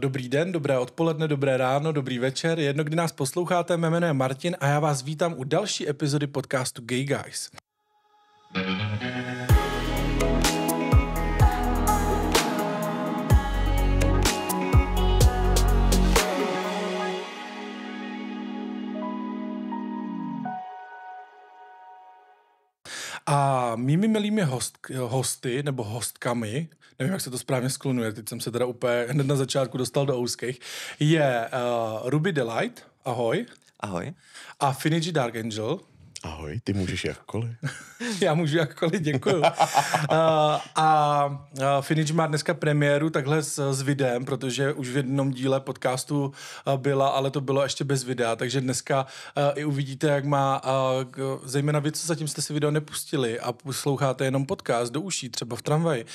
Dobrý den, dobré odpoledne, dobré ráno, dobrý večer. Jedno, kdy nás posloucháte, mé jméno je Martin a já vás vítám u další epizody podcastu Gay Guys. A mými milými host, hosty, nebo hostkami, nevím, jak se to správně sklonuje, teď jsem se teda úplně hned na začátku dostal do úzkých, je uh, Ruby Delight, ahoj. Ahoj. A Finiji Dark Angel. Ahoj, ty můžeš jakkoliv. Já můžu jakkoliv, děkuju. a, a Finič má dneska premiéru takhle s, s videem, protože už v jednom díle podcastu byla, ale to bylo ještě bez videa, takže dneska i uvidíte, jak má, zejména vy, co zatím jste si video nepustili a posloucháte jenom podcast do uší, třeba v tramvaji,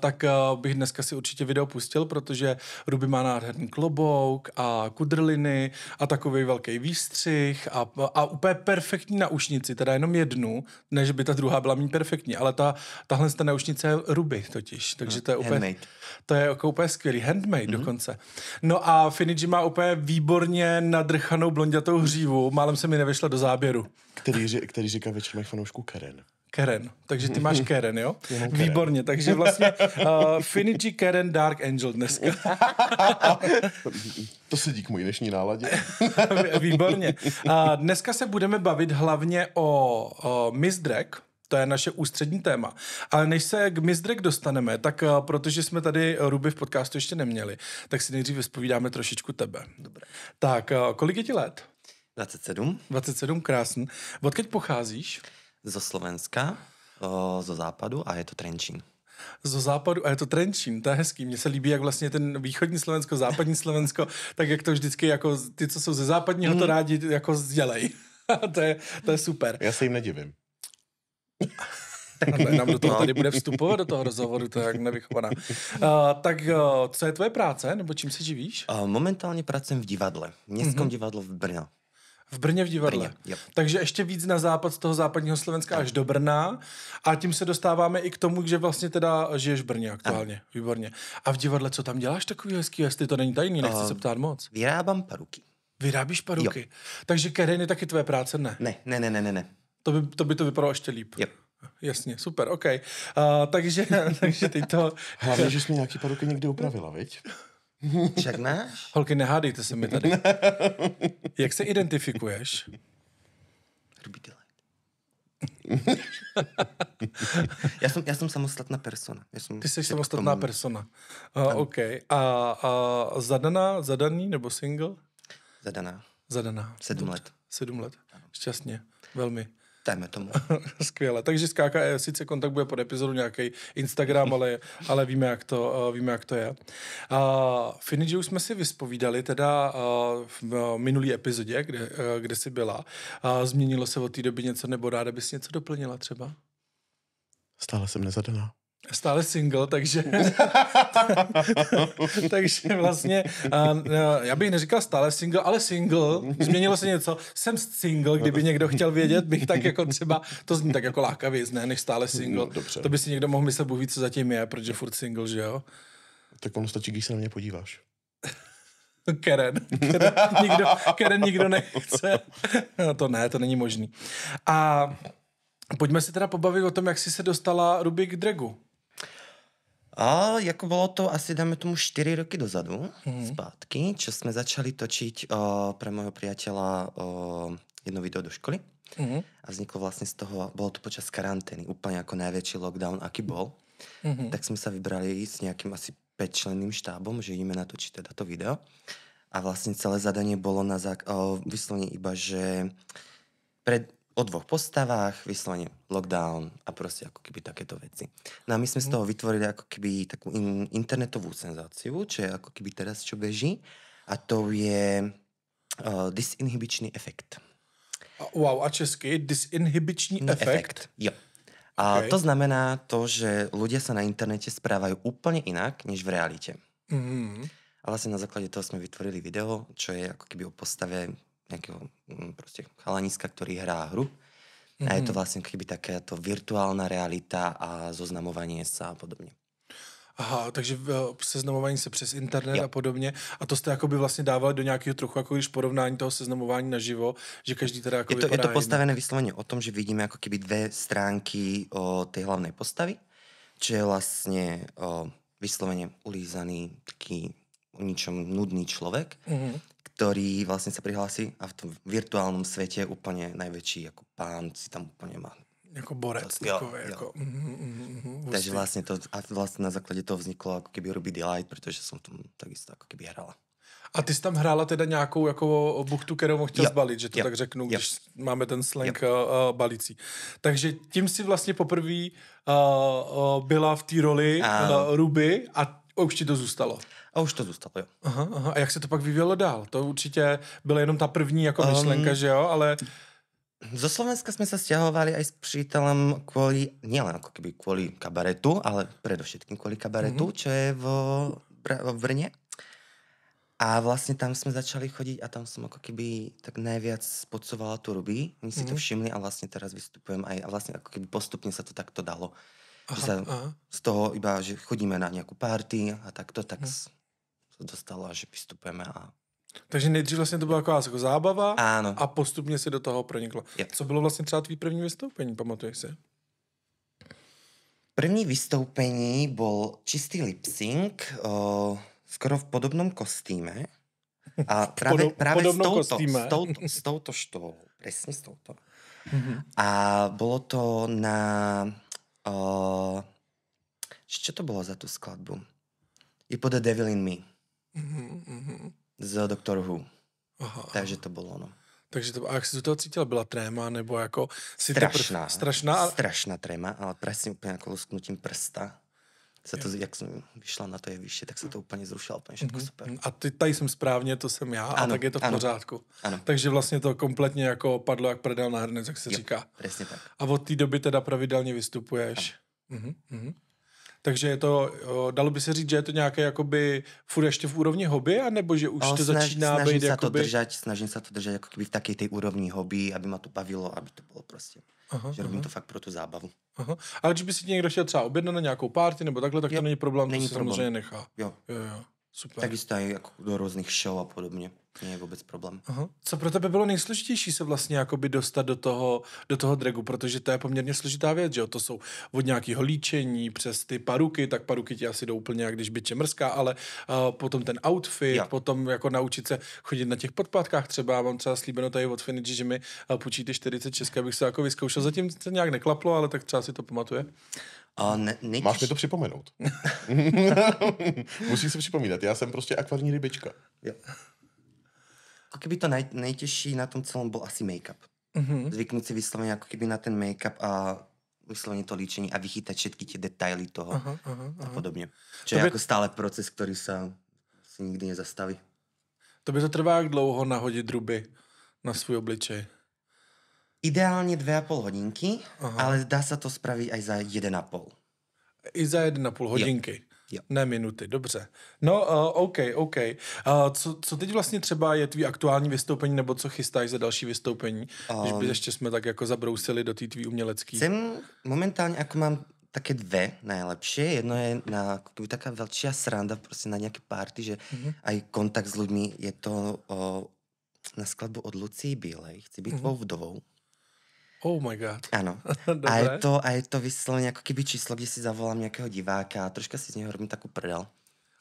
tak bych dneska si určitě video pustil, protože Ruby má nádherný klobouk a kudrliny a takový velký výstřih a, a úplně perfektní na uši náušnici, teda jenom jednu, než by ta druhá byla méně perfektní, ale ta, tahle ta náušnice je ruby totiž, takže to je úplně, handmade. to je jako úplně skvělý, handmade mm-hmm. dokonce. No a Finiji má úplně výborně nadrchanou blondětou hřívu, málem se mi nevyšla do záběru. Který, který říká většinou fanoušku Karen. Keren. Takže ty máš Keren, jo? Karen. Výborně, takže vlastně uh, eh, Finichi Keren Dark Angel dneska. to sedí k mojí dnešní náladě. Výborně. Uh, dneska se budeme bavit hlavně o uh, Miss Drag, to je naše ústřední téma. Ale než se k Mizdrek dostaneme, tak uh, protože jsme tady Ruby v podcastu ještě neměli, tak si nejdřív vyspovídáme trošičku tebe. Dobré. Tak, uh, kolik je ti let? 27. 27, krásný. Odkud pocházíš? zo Slovenska, o, zo západu a je to Trenčín. Zo západu, a je to Trenčín, to je hezký. Mně se líbí, jak vlastně ten východní Slovensko, západní Slovensko, tak jak to vždycky jako ty, co jsou ze západního, mm. to rádi jako sdělej. to, je, to je super. Já se jim nedivím. nám do toho no. tady bude vstupovat do toho rozhovoru, to je jak nevychovaná. Uh, tak uh, co je tvoje práce, nebo čím se živíš? Uh, momentálně pracujem v divadle, v městském mm-hmm. divadle v Brně. V Brně v divadle. Brně, yep. Takže ještě víc na západ z toho západního Slovenska až do Brna. A tím se dostáváme i k tomu, že vlastně teda žiješ v Brně aktuálně. Ano. Výborně. A v divadle co tam děláš takový hezký, jestli to není tajný, nechci uh, se ptát moc. Vyrábám paruky. Vyrábíš paruky. Jo. Takže Karen je taky tvoje práce, ne? Ne, ne, ne, ne, ne. To by to, by to vypadalo ještě líp. Yep. Jasně, super, OK. Uh, takže, takže teď to... Hlavně, že jsi mi nějaký paruky někdy upravila, viď? Však ne? Holky, nehádejte se mi tady. Jak se identifikuješ? Hrubý delight. já, jsem, já jsem samostatná persona. Já jsem Ty jsi samostatná tomu... persona. A, OK. A, a zadaná, zadaný nebo single? Zadaná. Zadaná. Sedm let. Sedm let. Šťastně. Velmi. Dajme tomu. Skvěle. Takže z KKE eh, sice kontakt bude pod epizodu nějaký Instagram, ale, ale víme, jak to, eh, víme, jak to je. Uh, Finidži už jsme si vyspovídali teda uh, v minulý epizodě, kde, uh, kde jsi byla. Uh, změnilo se od té doby něco, nebo ráda bys něco doplnila třeba? Stále jsem nezadaná stále single, takže takže vlastně uh, já bych neříkal stále single, ale single, změnilo se něco, jsem single, kdyby někdo chtěl vědět, bych tak jako třeba, to zní tak jako lákavě, ne, než stále single. No, dobře. To by si někdo mohl myslet, Bůh co zatím je, protože furt single, že jo? Tak ono stačí, když se na mě podíváš. Keren. Keren nikdo, Karen nikdo nechce. No to ne, to není možný. A pojďme se teda pobavit o tom, jak jsi se dostala Ruby k dragu. A jako bylo to asi, dáme tomu, 4 roky dozadu, hmm. zpátky, čo jsme začali točit o, pre mojho jedno video do školy. Mm-hmm. A vzniklo vlastně z toho, bylo to počas karantény, úplně jako největší lockdown, aký bol. Mm-hmm. Tak jsme se vybrali s nějakým asi pětčlenným štábom, že jdeme natočit teda to video. A vlastně celé zadanie bylo na zák- o, iba, že pred, o dvoch postavách, vyslovene lockdown a proste ako keby takéto veci. No a my sme z toho mhm. vytvorili ako keby takú in, internetovú senzáciu, čo je ako keby teraz čo beží a to je uh, eh, disinhibičný efekt. Wow, a česky disinhibiční mm, efekt? efekt jo. A okay. to znamená to, že ľudia sa na internete správajú úplne inak, než v realite. Mm. -hmm. A vlastne na základe toho sme vytvorili video, čo je ako keby o postave nejakého mm, proste chalaniska, ktorý hrá hru. Mm-hmm. A je to mhm. vlastne keby takéto virtuálna realita a zoznamovanie sa a podobně. Aha, takže eh, seznamování se přes internet jo. a podobně. A to jste jako by vlastně dávali do nějakého trochu jako když porovnání toho seznamování naživo, že každý teda jako je to, je to postavené jinak. vysloveně o tom, že vidíme jako keby dvě stránky o té hlavné postavy, či je vlastně o, vysloveně ulízaný, taký o ničom nudný člověk, mm-hmm ktorý vlastně se přihlásí a v tom virtuálnom světě je úplně největší jako pán si tam úplne má. Jako borec to, prostě jo, takové, jo. jako... Mm, mm, mm, Takže vlastně to, a vlastně na základě toho vzniklo jako keby Ruby Delight, protože jsem tam takisto jako keby hrála. A ty jsi tam hrála teda nějakou jako buchtu, kterou chtěl jo. zbalit, že to jo. tak řeknu, jo. když máme ten slang uh, balící. Takže tím si vlastně poprvé uh, uh, byla v té roli uh, Ruby a už ti to zůstalo a už to zůstalo, jo. Aha, aha. A jak se to pak vyvíjelo dál? To určitě byla jenom ta první jako um, myšlenka, um, že jo, ale... Ze Slovenska jsme se stěhovali i s přítelem kvůli, nejen jako kdyby kvůli kabaretu, ale především kvůli kabaretu, mm -hmm. je v Brně. A vlastně tam jsme začali chodit a tam jsem jako kdyby tak nejvíc spocovala tu ruby. Oni si mm. to mhm. všimli a vlastně teraz vystupujeme a vlastně jako kdyby postupně se to takto dalo. Aha, že sa aha. z toho iba, že chodíme na nějakou party a takto, tak mm se dostalo, že vystupujeme a takže nejdřív vlastně to byla jako, jako zábava ano. a postupně si do toho proniklo. Yep. Co bylo vlastně třeba tvý první vystoupení, pamatuješ si? První vystoupení byl čistý lipsing, o, eh, skoro v podobnom kostýme. A právě, právě s, touto, s, touto, s touto štou, přesně s touto. Mm-hmm. A bylo to na... Eh, co čo to bylo za tu skladbu? I pod The Devil in Me. Mm-hmm, mm-hmm, Z Doctor Who. Aha. Takže to bylo ono. Takže to, a jak jsi do toho cítila? Byla tréma nebo jako... Strašná. Prv, strašná, ale... strašná tréma, ale presně úplně jako lusknutím prsta. Se to, jak jsem vyšla na to jeviště, tak se to úplně zrušilo, úplně všechno mm-hmm. super. A ty, tady jsem správně, to jsem já, ano, a tak je to v ano, pořádku. Ano. Takže vlastně to kompletně jako padlo jak prdel na hrnec, jak se jo, říká. Přesně tak. A od té doby teda pravidelně vystupuješ. Ano. Mm-hmm. Takže je to, dalo by se říct, že je to nějaké jakoby furt ještě v úrovni hobby, anebo že už no, to snaž, začíná snažím být se jakoby... to držet, snažím se to držet jako v také té úrovni hobby, aby mě to bavilo, aby to bylo prostě. Aha, že aha. to fakt pro tu zábavu. Aha. A když by si někdo chtěl třeba objednat na nějakou party nebo takhle, tak jo, to není problém, není to si problém. samozřejmě nechá. Jo. jo, jo. Super. Takisto i jako do různých show a podobně. Není vůbec problém. Aha. Co pro tebe bylo nejsložitější se vlastně jakoby dostat do toho, do toho dragu, protože to je poměrně složitá věc, že jo? To jsou od nějakého líčení přes ty paruky, tak paruky ti asi jdou úplně jak když by čemrská, ale uh, potom ten outfit, ja. potom jako naučit se chodit na těch podpadkách třeba. Mám třeba slíbeno tady od Finiči, že mi uh, eh, půjčí ty 40 české, abych se jako vyzkoušel. Zatím to nějak neklaplo, ale tak třeba si to pamatuje. A ne, Máš mi to připomenout. Musíš si připomínat, já jsem prostě akvarní rybička. Jo. A jako kdyby to nej, nejtěžší na tom celom byl asi make-up. Mm-hmm. Zvyknout si vysloveně jako kdyby na ten make-up a vysloveně to líčení a vychytat všetky ty detaily toho uh-huh, uh-huh. a podobně. Čo to je by... jako stále proces, který se nikdy nezastaví. To by to trvá jak dlouho nahodit ruby na svůj obličej? Ideálně dvě a půl hodinky, Aha. ale dá se to spravit i za jeden a půl. I za jeden a půl hodinky. Jo. Jo. Ne minuty, dobře. No, uh, OK, OK. Uh, co, co teď vlastně třeba je tvý aktuální vystoupení, nebo co chystáš za další vystoupení? Um, když by ehm. ještě jsme tak jako zabrousili do té tvý umělecký. Jsem momentálně, jako mám také dvě nejlepší. Jedno je na kdyby taká velčí sranda, prostě na nějaké party, že mm-hmm. aj kontakt s lidmi je to o, eh, na skladbu od Lucie Bílej. Chci být mm-hmm. tvou vdovou. Oh my god. Áno. a, je to, a je to vyslovene ako keby číslo, kde si zavolám nejakého diváka a troška si z neho robím takú prdel.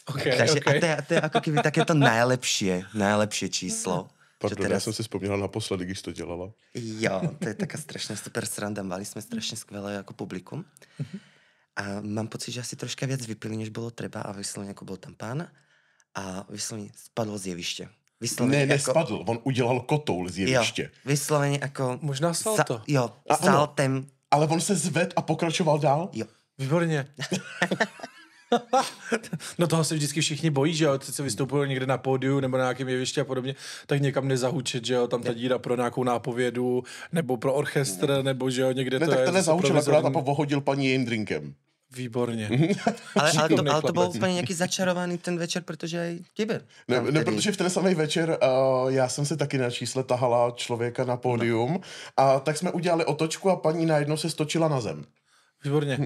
Okay, Takže okay. A to, je, to je ako keby takéto najlepšie, najlepšie číslo. Pardon, teraz... já jsem si vzpomněla naposledy, když to dělala. Jo, to je taká strašná super sranda. Mali jsme strašně skvělé jako publikum. A mám pocit, že asi troška viac vypili, než bylo třeba a vyslovene jako byl tam pán a vyslovene spadlo z jeviště. Vysloveně ne, jako- nespadl, jako, on udělal kotoul z jeviště. Jo, vysloveně jako... Možná salto. Sa, jo, a saltem. ale on se zved a pokračoval dál? Jo. Výborně. no toho se vždycky všichni bojí, že jo, se vystupují někde na pódiu nebo na nějakém jevišti a podobně, tak někam nezahučit, že jo, tam ta díra pro nějakou nápovědu, nebo pro orchestr, nebo že jo, někde ne, to tak je... Ne, tak to nezahučil, akorát a pohodil paní Jindrinkem. drinkem. Výborně. Mhm. ale, ale, to, ale to byl úplně nějaký začarovaný ten večer, protože tebe. Ne, ne, protože v ten samý večer uh, já jsem se taky na čísle tahala člověka na pódium no. a tak jsme udělali otočku a paní najednou se stočila na zem. Výborně.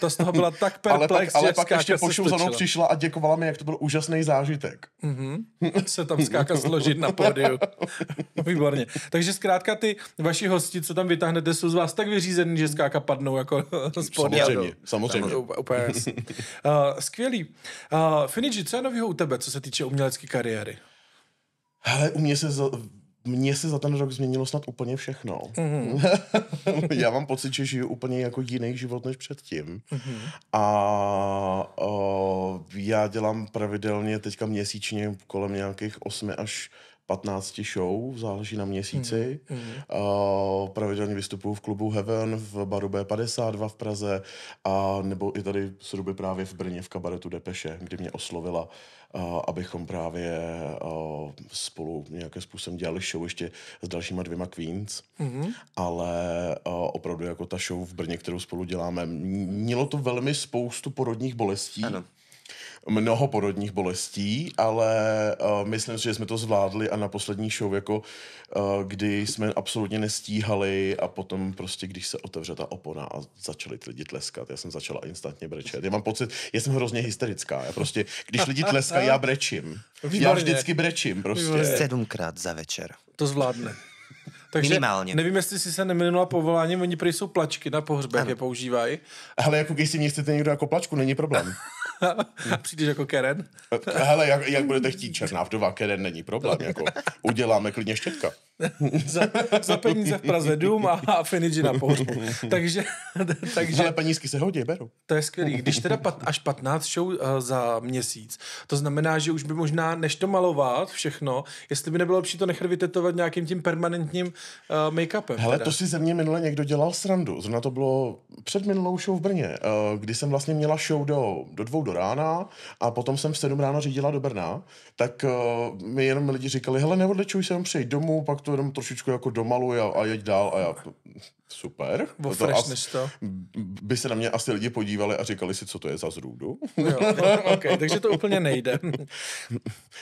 Ta z toho byla tak perplex, ale pak, ale pak ještě pošuzanou přišla a děkovala mi, jak to byl úžasný zážitek. Mm-hmm. Se tam skáka složit na pódiu. Výborně. Takže zkrátka ty vaši hosti, co tam vytáhnete, jsou z vás tak vyřízený, že skáka padnou jako z pódia. Samozřejmě, samozřejmě. Úplně uh, skvělý. Uh, Finiči, co je nového u tebe, co se týče umělecké kariéry? Hele, u mě se z mně se za ten rok změnilo snad úplně všechno. Mm-hmm. Já mám pocit, že žiju úplně jako jiný život než předtím. Mm-hmm. A o, já dělám pravidelně teďka měsíčně kolem nějakých 8 až 15 show, záleží na měsíci. Mm, mm. Uh, pravidelně vystupuju v klubu Heaven, v baru B52 v Praze a nebo i tady s Ruby právě v Brně v kabaretu Depeše, kdy mě oslovila, uh, abychom právě uh, spolu nějakým způsobem dělali show ještě s dalšíma dvěma Queens, mm. ale uh, opravdu jako ta show v Brně, kterou spolu děláme, mělo to velmi spoustu porodních bolestí. Ano mnoho porodních bolestí, ale uh, myslím si, že jsme to zvládli a na poslední show, jako uh, kdy jsme absolutně nestíhali a potom prostě, když se otevře ta opona a začali ty lidi tleskat, já jsem začala instantně brečet. Já mám pocit, já jsem hrozně hysterická, já prostě, když lidi tleskají, já brečím. Výborně. Já vždycky brečím prostě. Sedmkrát za večer. To zvládne. Takže Minimálně. nevím, jestli si se neminula povoláním, oni prý jsou plačky na pohřbech, ano. je používají. Ale jako když si mě chcete někdo jako plačku, není problém. přijdeš jako Keren. Eh, hele, jak, jak budete chtít černá vdova, Keren není problém. Jako, uděláme klidně štětka. za, za peníze v Praze dům a, a Finigy na pohřbu. takže, takže... Ale penízky se hodí, beru. To je skvělý. Když teda pat, až 15 show uh, za měsíc, to znamená, že už by možná, než to malovat všechno, jestli by nebylo lepší to nechat vytetovat nějakým tím permanentním uh, make-upem. Hele, teda. to si ze mě minule někdo dělal srandu. Zrovna to bylo před minulou show v Brně, uh, kdy jsem vlastně měla show do, do dvou do rána a potom jsem v 7 ráno řídila do Brna, tak uh, mi jenom lidi říkali, hele, neodlečuj se, jenom přijď domů, pak to jenom trošičku jako domaluj a, a jeď dál a já, super. Bo to, as, to. By se na mě asi lidi podívali a říkali si, co to je za zrůdu. jo, okay, takže to úplně nejde.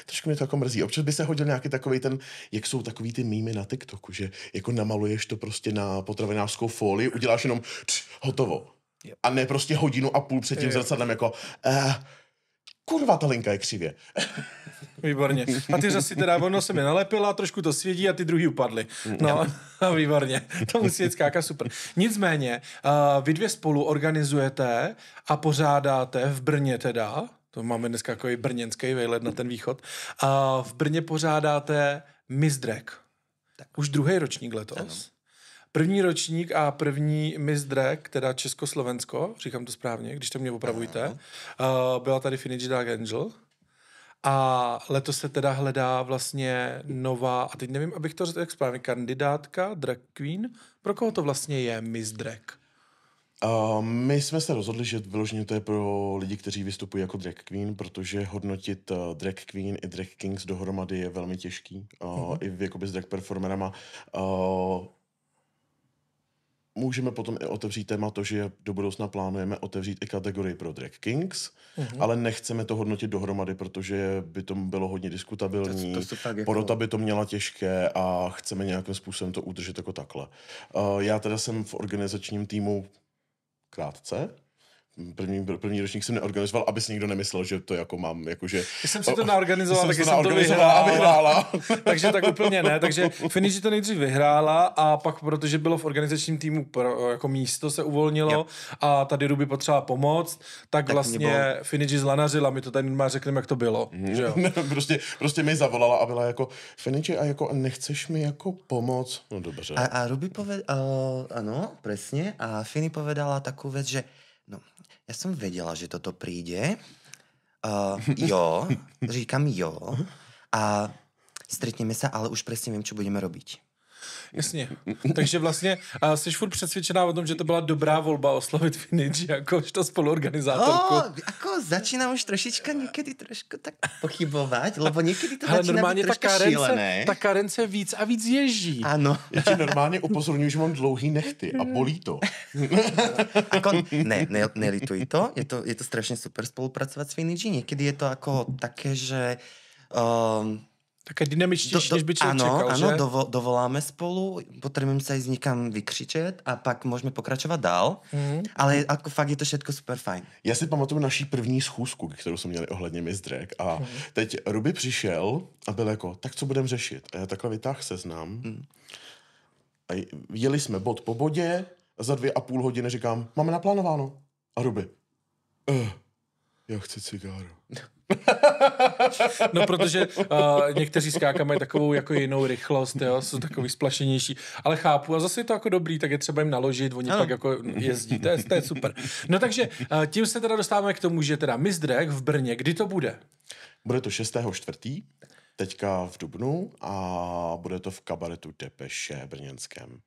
Trošku mě to jako mrzí. Občas by se hodil nějaký takový ten, jak jsou takový ty mýmy na TikToku, že jako namaluješ to prostě na potravinářskou folii, uděláš jenom tš, hotovo a ne prostě hodinu a půl před tím zrcadlem jako... Eh, kurva, ta linka je křivě. Výborně. A ty zase teda, ono se mi nalepila, trošku to svědí a ty druhý upadly. No, no výborně. To musí jít skáka super. Nicméně, uh, vy dvě spolu organizujete a pořádáte v Brně teda, to máme dneska jako i brněnský vejlet na ten východ, a uh, eh, v Brně pořádáte Mizdrek. Tak. Už druhý ročník letos. Ano. První ročník a první Miss Drag, teda Československo, říkám to správně, když to mě opravujte, uh, byla tady Finnish Dark Angel. A letos se teda hledá vlastně nová, a teď nevím, abych to řekl jak správně, kandidátka, drag queen. Pro koho to vlastně je Miss Drag? Uh, my jsme se rozhodli, že vyloženě to je pro lidi, kteří vystupují jako drag queen, protože hodnotit uh, drag queen i drag kings dohromady je velmi těžký. Uh, mm-hmm. I jakoby s drag performerama. Uh, můžeme potom i otevřít téma to, že do budoucna plánujeme otevřít i kategorii pro Drag Kings, mm-hmm. ale nechceme to hodnotit dohromady, protože by to bylo hodně diskutabilní, to, to, to jako... porota by to měla těžké a chceme nějakým způsobem to udržet jako takhle. Uh, já teda jsem v organizačním týmu krátce, První, první ročník jsem neorganizoval, aby si nikdo nemyslel, že to jako mám, jakože... Já jsem si to naorganizoval, takže jsem to vyhrála. A vyhrála. takže tak úplně ne, takže Finiži to nejdřív vyhrála a pak, protože bylo v organizačním týmu pro, jako místo se uvolnilo jo. a tady Ruby potřeba pomoc, tak, tak vlastně bylo... Finiči zlanařila, my to tady má řekneme, jak to bylo. Mm. Že jo? prostě, prostě mi zavolala a byla jako Finiči a jako nechceš mi jako pomoc? No dobře. A, a Ruby povedala, ano, přesně, a Fini povedala takovou věc, že já jsem věděla, že toto přijde. Uh, jo, říkám jo. A stretneme se, ale už přesně vím, co budeme robiť. Jasně. Takže vlastně a jsi furt přesvědčená o tom, že to byla dobrá volba oslovit Vinage to spoluorganizátorku. Oh, jako začínám už trošička někdy trošku tak pochybovat, lebo někdy to Ale začíná normálně být ta karence, ta karence víc a víc ježí. Ano. Já ti normálně upozorňuji, že mám dlouhý nechty a bolí to. ako, ne, ne, nelituji to. Je, to. je to strašně super spolupracovat s Vinage. Někdy je to jako také, že um, také dynamičtější, než by člověk ano, čekal, Ano, že? Dovo, dovoláme spolu, potřebujeme se z někam vykřičet a pak můžeme pokračovat dál, mm. ale jako fakt je to všechno super fajn. Já si pamatuju naší první schůzku, kterou jsme měli ohledně Drag. a mm. teď Ruby přišel a byl jako, tak co budeme řešit? A já takhle se seznam mm. a jeli jsme bod po bodě a za dvě a půl hodiny říkám, máme naplánováno. A Ruby, eh, já chci cigáru. No, protože uh, někteří skáka mají takovou jako jinou rychlost, jo, jsou takový splašenější, ale chápu a zase je to jako dobrý, tak je třeba jim naložit, oni ano. pak jako jezdí, to je, to je super. No takže uh, tím se teda dostáváme k tomu, že teda Miss Drag v Brně, kdy to bude? Bude to 6. čtvrtý teďka v Dubnu a bude to v kabaretu Depeše brněnském.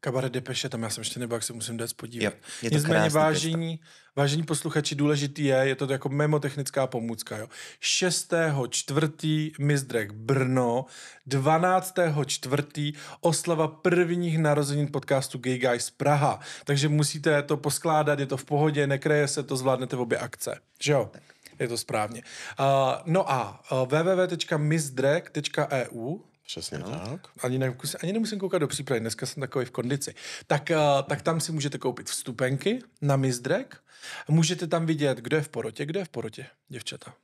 Kabaret Depeše, tam já jsem ještě nebyl, jak se musím dát podívat. Jo, je to Nicméně vážení, vážení posluchači, důležitý je, je to jako memotechnická pomůcka. Jo. 6. čtvrtý Mizdrek Brno, 12. čtvrtý oslava prvních narozenin podcastu Gay Guys Praha. Takže musíte to poskládat, je to v pohodě, nekreje se to, zvládnete v obě akce. Že jo? Tak. Je to správně. Uh, no a www.misdrag.eu. E Přesně no. tak. Ani, ne, ani nemusím koukat do přípravy, dneska jsem takový v kondici. Tak, uh, tak tam si můžete koupit vstupenky na Mizdrek. Můžete tam vidět, kdo je v porotě, kdo je v porotě, děvčata.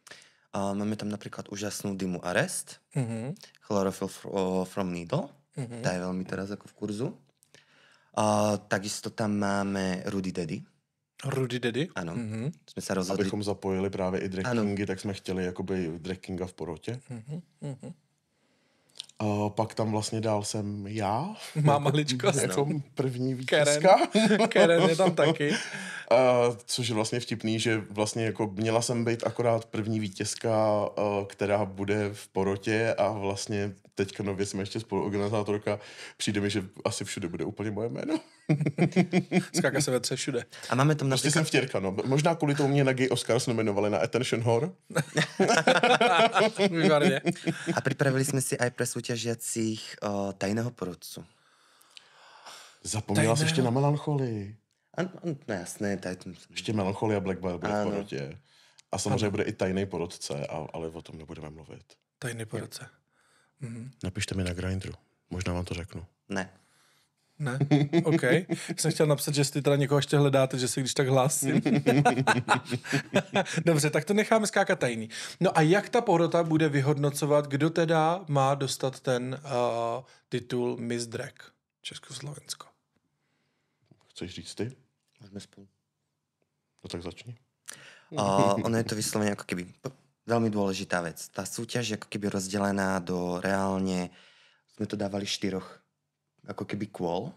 A máme tam například úžasnou Dymu Arrest, mm-hmm. Chlorophyll from Needle, mm-hmm. ta je velmi teraz jako v kurzu. takisto tam máme Rudy Daddy, Rudy Daddy? Ano. Mm-hmm. Jsme se rozhodli. Abychom zapojili právě i drag tak jsme chtěli jakoby drag v porotě. Mm-hmm. Mm-hmm. Uh, pak tam vlastně dál jsem já. Má maličko. Jako no. první vítězka. Karen. Karen je tam taky. Uh, což je vlastně vtipný, že vlastně jako měla jsem být akorát první vítězka, uh, která bude v porotě a vlastně teďka nově jsme ještě spoluorganizátorka. Přijde mi, že asi všude bude úplně moje jméno. Skáka se vetře všude. A máme tam prostě například... Prostě jsem vtěrka, no. Možná kvůli tomu mě na Gay Oscars nominovali na Attention Hor. A připravili jsme si aj pre soutěžících tajného porodcu. Zapomněla jsi ještě na melancholii. Ano, no jasné. Taj... Ještě melancholia Black Bible ano. v porodě. A samozřejmě ano. bude i tajný porodce, ale o tom nebudeme mluvit. Tajný porodce. Mhm. Napište mi na Grindru. Možná vám to řeknu. Ne. Ne, OK. Jsem chtěl napsat, že jestli teda někoho ještě hledáte, že se když tak hlásím. Dobře, tak to necháme skákat tajný. No a jak ta pohrota bude vyhodnocovat, kdo teda má dostat ten uh, titul Miss Drag Československo? Chceš říct ty? Vezme spolu. No tak začni. Uh, ono je to vysloveně jako kdyby velmi důležitá věc. Ta soutěž je jako kdyby rozdělená do reálně. jsme to dávali štyroch ako keby kôl?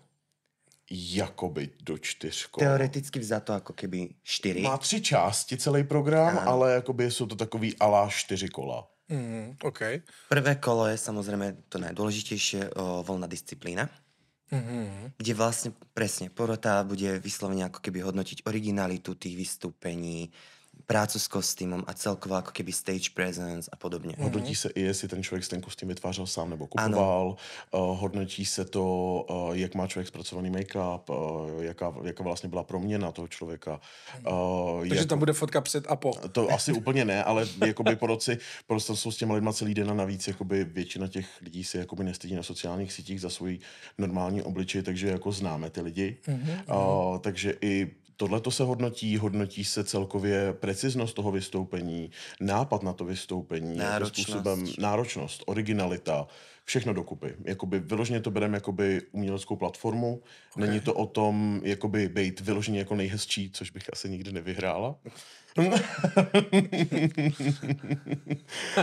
Jakoby do čtyř kol. Teoreticky vzato jako keby čtyři. Má tři části celý program, ano. ale jakoby jsou to takový alá čtyři kola. Mm, okay. Prvé kolo je samozřejmě to nejdůležitější eh, volná disciplína. Mm-hmm. Kde vlastně přesně porota bude vyslovene jako keby hodnotit originalitu tých vystoupení prácu s kostýmem a celková jako keby stage presence a podobně. Mm-hmm. Hodnotí se i, jestli ten člověk ten kostým vytvářel sám nebo kupoval. Uh, hodnotí se to, uh, jak má člověk zpracovaný make-up, uh, jaká, jaká vlastně byla proměna toho člověka. Uh, Takže jak... tam bude fotka před a po. To asi úplně ne, ale jakoby po roci, prostě jsou s těma lidma celý den a navíc jakoby většina těch lidí se jakoby nestydí na sociálních sítích za svůj normální obličej, takže jako známe ty lidi. Mm-hmm. Uh, takže i Tohle to se hodnotí, hodnotí se celkově preciznost toho vystoupení, nápad na to vystoupení, náročnost, způsobem, náročnost originalita, všechno dokupy. Jakoby vyloženě to bereme jakoby uměleckou platformu, okay. není to o tom jakoby být vyloženě jako nejhezčí, což bych asi nikdy nevyhrála.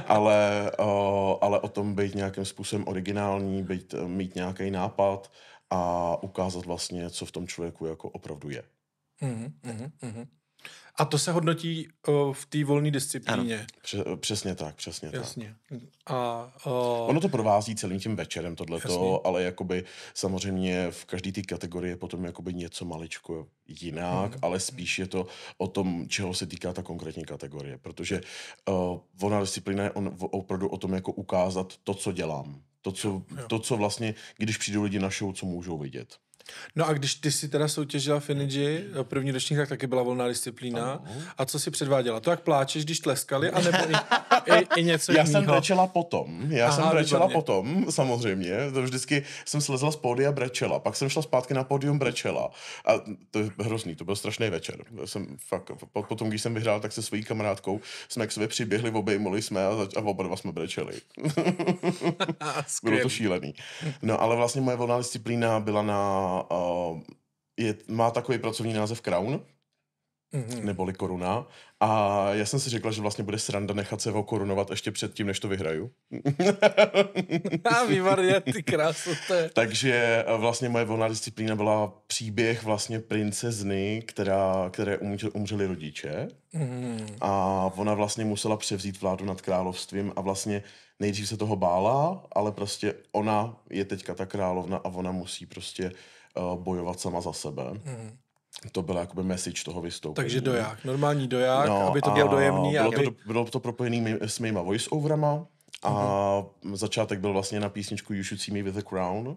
ale, o, ale o tom být nějakým způsobem originální, být, mít nějaký nápad a ukázat vlastně, co v tom člověku jako opravdu je. Mhm, mhm, mhm. A to se hodnotí o, eh, v té volné disciplíně. Ano, přesně tak, přesně Jasně. tak. A, o... Eh, ono to provází celým tím večerem tohleto, Jasně. ale jakoby samozřejmě v každé té kategorii je potom jakoby něco maličko jinak, hmm. ale spíš je to o tom, čeho se týká ta konkrétní kategorie, protože eh, o, volná disciplína je on, opravdu o tom jako ukázat to, co dělám. To co, jo, jo. to, co vlastně, když přijdou lidi na show, co můžou vidět. No a když ty si teda soutěžila v Energy, eh, první ročník, tak taky byla volná disciplína. Uh-huh. A co si předváděla? To, jak pláčeš, když tleskali, anebo i, i, i něco Já jiného? jsem brečela potom. Já Aha, jsem brečela výborně. potom, samozřejmě. To vždycky jsem slezla z pódia brečela. Pak jsem šla zpátky na pódium brečela. A to je hrozný, to byl strašný večer. Já Jsem fakt, potom, když jsem vyhrál, tak se svojí kamarádkou jsme k sobě přiběhli, obejmuli jsme a, zač- a oba dva jsme brečeli. Bylo to šílený. No ale vlastně moje volná disciplína byla na uh, je, má takový pracovní název Crown, mm-hmm. neboli koruna. A já jsem si řekla, že vlastně bude sranda nechat se ho korunovat ještě předtím, než to vyhraju. A výborně, ty krásu, to je. Takže eh, vlastně moje volná disciplína byla příběh vlastně princezny, která, které umřeli, umřeli rodiče. Mm. A ona vlastně musela převzít vládu nad královstvím a vlastně nejdřív se toho bála, ale prostě ona je teďka ta královna a ona musí prostě uh, Eh, bojovat sama za sebe. Mm. To byl jakoby message toho vystoupení. Takže doják, normální doják, no, aby to bylo dojemný. Bylo, aby... to, bylo to propojený mý, s mýma voice-overama a mm-hmm. začátek byl vlastně na písničku You Should See Me With The Crown, mm-hmm.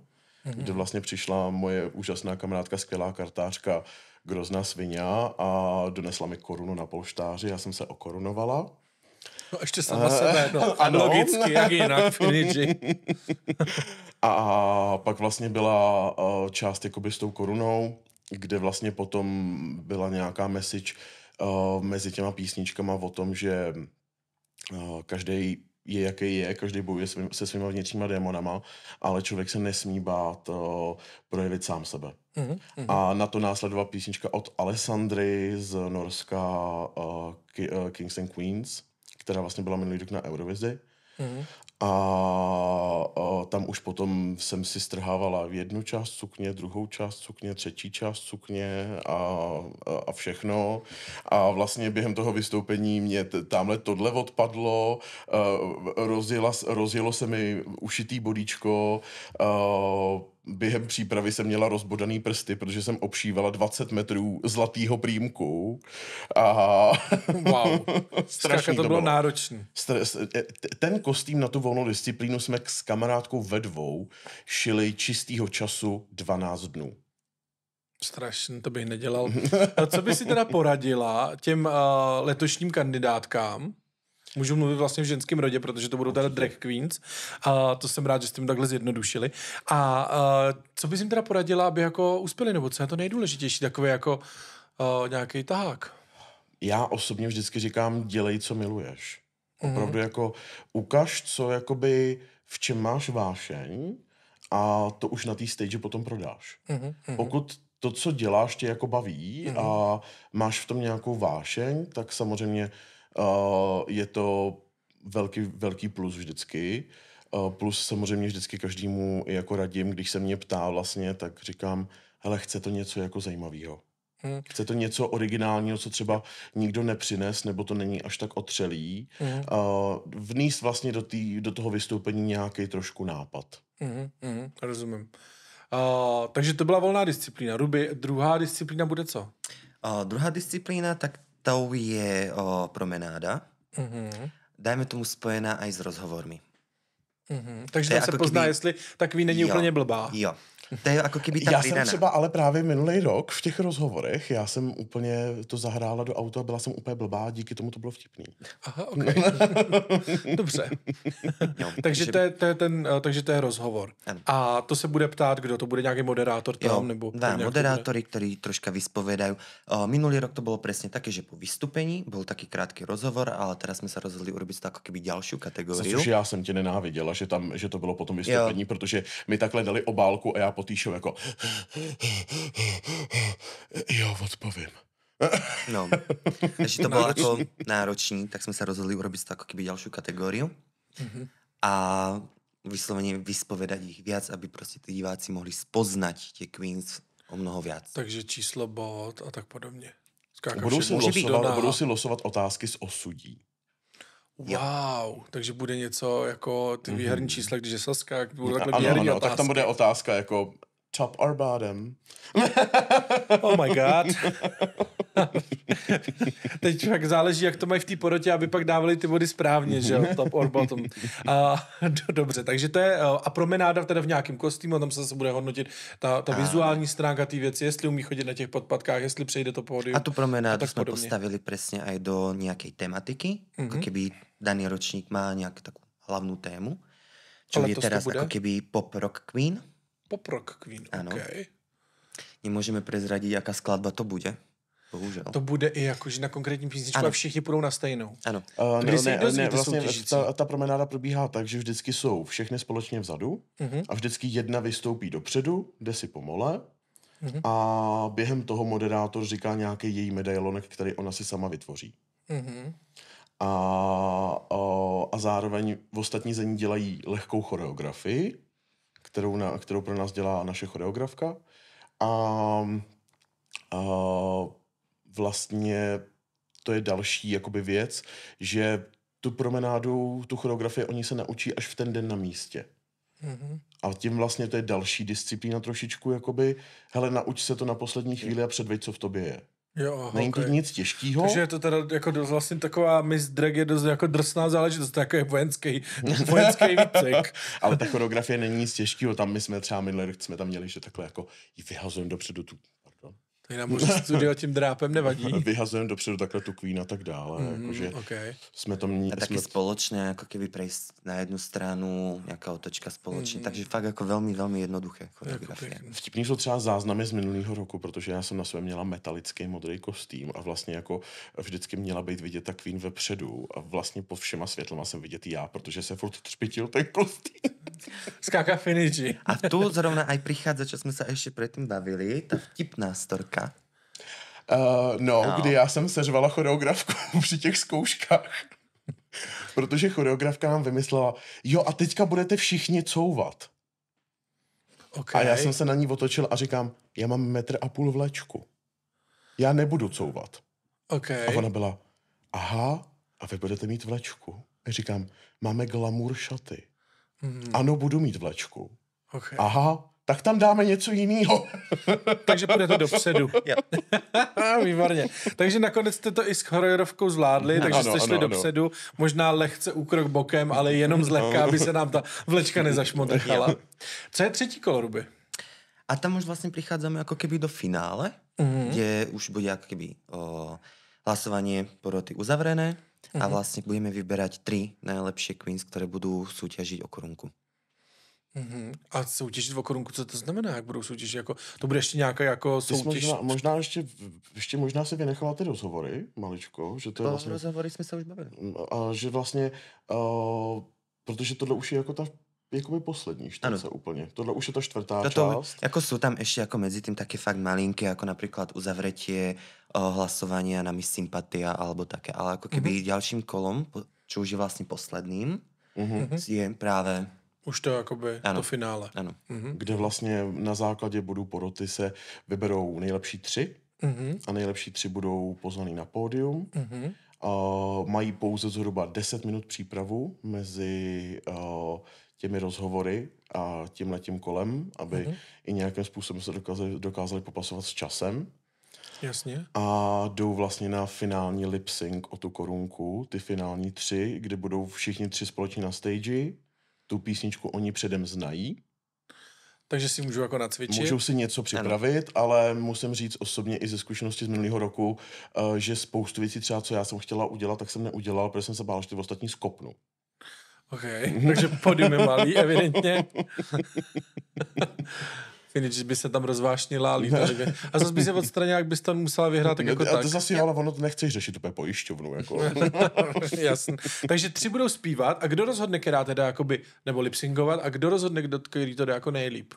kde vlastně přišla moje úžasná kamarádka, skvělá kartářka, grozná svině a donesla mi korunu na polštáři, já jsem se okorunovala. No ještě sama uh, sebe, no. Ano. Logicky, jak jinak, Finiči. a pak vlastně byla eh, část jakoby s tou korunou, kde vlastně potom byla nějaká message uh, mezi těma písničkama o tom, že uh, eh, každý je, jaký je, každý bojuje svým, se svýma vnitřníma démonama, ale člověk se nesmí bát uh, projevit sám sebe. Mm-hmm. A na to následovala písnička od Alessandry z Norska uh, uh, Kings and Queens, která vlastně byla minulý rok na Eurovizi. mm A, a tam už potom jsem si strhávala jednu část sukně, druhou část sukně, třetí část sukně a, a, a všechno. A vlastně během toho vystoupení mě t- tamhle tohle odpadlo, rozjela, rozjelo se mi ušitý bodíčko, během přípravy jsem měla rozbodaný prsty, protože jsem obšívala 20 metrů zlatýho prýmku. A... Wow. Strašně to, bylo náročné. E, ten kostým na tu volnou disciplínu jsme s kamarádkou ve dvou šili čistýho času 12 dnů. Strašně, to bych nedělal. A co by si teda poradila těm uh, letošním kandidátkám, Můžu mluvit vlastně v ženském rodě, protože to budou teda drag queens. A to jsem rád, že jste mi takhle zjednodušili. A, a co bys jim teda poradila, aby jako uspěli, nebo co je to nejdůležitější, takový jako nějaký tahák? Já osobně vždycky říkám, dělej, co miluješ. Mhm. Opravdu mm-hmm. jako ukaž, co jakoby, v čem máš vášeň a to už na té stage potom prodáš. Mm-hmm. Pokud to, co děláš, tě jako baví mm-hmm. a máš v tom nějakou vášeň, tak samozřejmě uh, je to velký, velký plus vždycky. Plus samozřejmě vždycky každému jako radím, když se mě ptá vlastně, tak říkám, hele, chce to něco jako zajímavého. Hmm. Chce to něco originálního, co třeba nikdo nepřines, nebo to není až tak otřelý. Hmm. Uh, vníst vlastně do, tý, do toho vystoupení nějaký trošku nápad. Hmm, hmm, rozumím. Uh, takže to byla volná disciplína. Ruby, druhá disciplína bude co? Uh, druhá disciplína, tak tou je o, promenáda. Mm-hmm. Dajme tomu spojená i s rozhovormi. Mm-hmm. Takže tam se jako pozná, kdyby... jestli takový není jo, úplně blbá. Jo, to je jako kdyby Já jsem třeba ale právě minulý rok v těch rozhovorech, já jsem úplně to zahrála do auta, byla jsem úplně blbá, díky tomu to bylo vtipný. Aha, okay. Dobře. jo, no, takže, že... to je, to je ten, eh, takže to je rozhovor. Ano. A to se bude ptát, kdo? To bude nějaký moderátor tam? Jo, nebo dá, moderátory, který troška vyspovědají. Minulý rok to bylo přesně taky, že po vystupení byl taky krátký rozhovor, ale teraz jsme se rozhodli urobit to jako kdyby další kategorii. Což já jsem tě nenáviděla, že, tam, že to bylo potom vystoupení, jo. protože mi takhle dali obálku a já show jako jo, odpovím. No, takže to bylo jako náročný, tak jsme se rozhodli urobit takú jako ďalšiu kategóriu mm-hmm. a vysloveně vyspovedať jich viac, aby prostě ty diváci mohli spoznat tě Queens o mnoho viac. Takže číslo bod a tak podobně. budou si, losovat, budou si losovat otázky z osudí. Wow, takže bude něco jako ty výherní mhm. čísla, když je Saska, jak budou takhle ano, ano, tak tam bude otázka jako top or bottom. oh my god. Teď fakt záleží, jak to mají v té porotě, aby pak dávali ty vody správně, že jo, top or bottom. A, do, dobře, takže to je, eh, a promenáda teda v nějakém kostýmu, tam se bude hodnotit ta, ta vizuální stránka té věci, jestli umí chodit na těch podpadkách, jestli přejde to pódium. A tu promenádu jsme podobně. postavili přesně aj do nějaké tematiky, mm-hmm. jako mhm. keby daný ročník má nějakou takovou hlavnou tému, čo je teraz jako ako keby pop rock queen poprok Queen, ano. Okay. můžeme prezradit, jaká skladba to bude. Bohužel. To bude i jako, že na konkrétní písničku ano. a všichni půjdou na stejnou. Ano. Uh, eh, Kdy ne, ne, ne, vlastně ta, ta promenáda probíhá tak, že vždycky jsou všechny společně vzadu uh-huh. a vždycky jedna vystoupí dopředu, jde si pomole uh-huh. a během toho moderátor říká nějaký její medailonek, který ona si sama vytvoří. Uh-huh. A, a, a zároveň ostatní ze ní dělají lehkou choreografii kterou, na, kterou pro nás dělá naše choreografka. A, a vlastně to je další jakoby věc, že tu promenádu, tu choreografii oni se naučí až v ten den na místě. Mm-hmm. A tím vlastně to je další disciplína trošičku, jakoby, hele, nauč se to na poslední chvíli a předveď, co v tobě je. Jo, Není okay. to nic těžkého. Takže je to teda jako dost vlastně taková Miss Drag je dost jako drsná záležitost, to je jako vojenský, vojenský výcvik. Ale ta choreografie není nic těžkého, tam my jsme třeba minulý rok jsme tam měli, že takhle jako ji vyhazujeme dopředu tu mi na moři studio tím drápem nevadí. Vyhazujeme dopředu takhle tu Queen a tak dále. Mm, jakože okay. jsme tam, a taky jsme... společně, jako kdyby prejsť na jednu stranu, nějaká otočka společně. Mm. Takže fakt jako velmi, velmi jednoduché jako jako fotografie. Jako Vtipný jsou třeba záznamy z minulého roku, protože já jsem na svém měla metalický modrý kostým a vlastně jako vždycky měla být vidět ta Queen vepředu a vlastně pod všema světlama jsem vidět já, protože se furt třpitil ten kostým. Skáka Finiči. A tu zrovna aj prichádza, čo jsme se ještě předtím bavili, ta vtipná storka Uh, no, no, kdy já jsem seřvala choreografku při těch zkouškách. Protože choreografka nám vymyslela, jo a teďka budete všichni couvat. Okay. A já jsem se na ní otočil a říkám, já mám metr a půl vlečku. Já nebudu couvat. Okay. A ona byla, aha, a vy budete mít vlečku. A říkám, máme glamour šaty. Hmm. Ano, budu mít vlečku. Okay. Aha, tak tam dáme něco jiného. Takže půjde to dopředu. Výborně. Takže nakonec jste to i s hororovkou zvládli, no, takže ano, jste šli ano, dopředu, ano. možná lehce úkrok bokem, ale jenom zlehka, aby se nám ta vlečka nezašmodrchala. Co je třetí kolo, Ruby? A tam už vlastně přicházíme jako keby do finále, mm-hmm. kde už bude jak keby hlasování poroty uzavřené Uh-huh. a mhm. vlastně budeme vybírat tři nejlepší queens, které budou soutěžit o korunku. Mm-hmm. A soutěž korunku, co to znamená? Jak budou soutěžit? Jako, to bude ještě nějaká jako soutěž? Možná, možná, ještě, ještě možná si vynechala ty rozhovory maličko. Že to je jako vlastně, rozhovory jsme se už bavili. Mm, a, že vlastně, uh, protože tohle už je jako ta jakoby poslední štace úplně. Tohle už je ta čtvrtá Toto, no část. Jako jsou tam ještě jako mezi tím taky fakt malinké, jako například uzavretie uh, hlasovania na mi Sympatia alebo také, ale jako keby mm-hmm. dalším kolom, čo už je vlastně posledným, mm-hmm. Mhm. je právě už to jakoby ano. to finále. Ano. Mhm. Kde vlastně na základě bodů poroty se vyberou nejlepší tři mhm. a nejlepší tři budou pozvaný na pódium. Mhm. Uh, mají pouze zhruba 10 minut přípravu mezi uh, těmi rozhovory a tím kolem, aby mm-hmm. i nějakým způsobem se dokázali, dokázali popasovat s časem. Jasně. A jdou vlastně na finální lip sync o tu korunku, ty finální tři, kde budou všichni tři společně na stage tu písničku oni předem znají. Takže si můžu jako nacvičit. Můžu si něco připravit, ano. ale musím říct osobně i ze zkušenosti z minulého roku, eh, že spoustu věcí třeba, co já jsem chtěla udělat, tak jsem neudělal, protože jsem se bál, že ty ostatní skopnu. OK, takže podium je malý, evidentně. Finič by se tam rozvášnila a lítala. A zase by se odstranila, jak bys tam musela vyhrát tak jako a to zase, ale ono to nechceš řešit úplně pojišťovnu. Jako. Jasně. Takže tři budou zpívat a kdo rozhodne, která teda jakoby, nebo lipsingovat a kdo rozhodne, kdo, který to jde jako nejlíp?